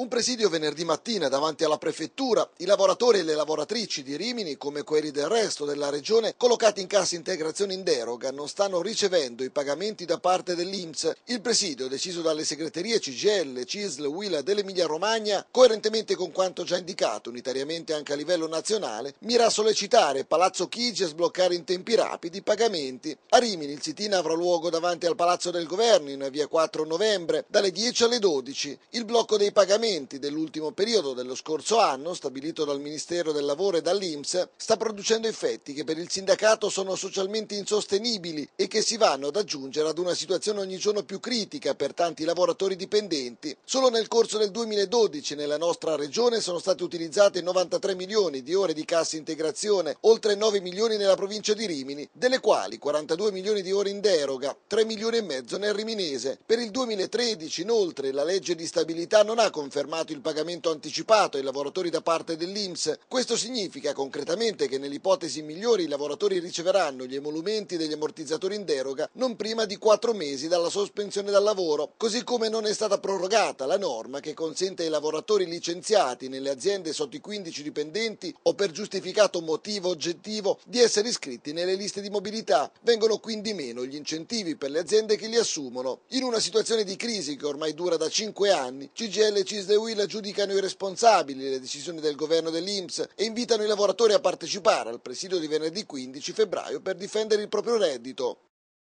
Un presidio venerdì mattina davanti alla prefettura, i lavoratori e le lavoratrici di Rimini, come quelli del resto della regione, collocati in cassa integrazione in deroga, non stanno ricevendo i pagamenti da parte dell'Inps. Il presidio, deciso dalle segreterie CGL, CISL, Willa dell'Emilia Romagna, coerentemente con quanto già indicato unitariamente anche a livello nazionale, mira a sollecitare Palazzo Chigi a sbloccare in tempi rapidi i pagamenti. A Rimini il sit-in avrà luogo davanti al Palazzo del Governo in via 4 novembre, dalle 10 alle 12. Il blocco dei pagamenti aggiornamenti dell'ultimo periodo dello scorso anno, stabilito dal Ministero del Lavoro e dall'Inps, sta producendo effetti che per il sindacato sono socialmente insostenibili e che si vanno ad aggiungere ad una situazione ogni giorno più critica per tanti lavoratori dipendenti. Solo nel corso del 2012 nella nostra regione sono state utilizzate 93 milioni di ore di cassa integrazione, oltre 9 milioni nella provincia di Rimini, delle quali 42 milioni di ore in deroga, 3 milioni e mezzo nel riminese. Per il 2013 inoltre la legge di stabilità non ha confermato fermato il pagamento anticipato ai lavoratori da parte dell'INPS. Questo significa concretamente che nell'ipotesi migliore i lavoratori riceveranno gli emolumenti degli ammortizzatori in deroga non prima di quattro mesi dalla sospensione dal lavoro, così come non è stata prorogata la norma che consente ai lavoratori licenziati nelle aziende sotto i 15 dipendenti o per giustificato motivo oggettivo di essere iscritti nelle liste di mobilità. Vengono quindi meno gli incentivi per le aziende che li assumono. In una situazione di crisi che ormai dura da 5 anni, CGL e CIS de Will giudicano irresponsabili le decisioni del governo dell'Inps e invitano i lavoratori a partecipare al presidio di venerdì 15 febbraio per difendere il proprio reddito.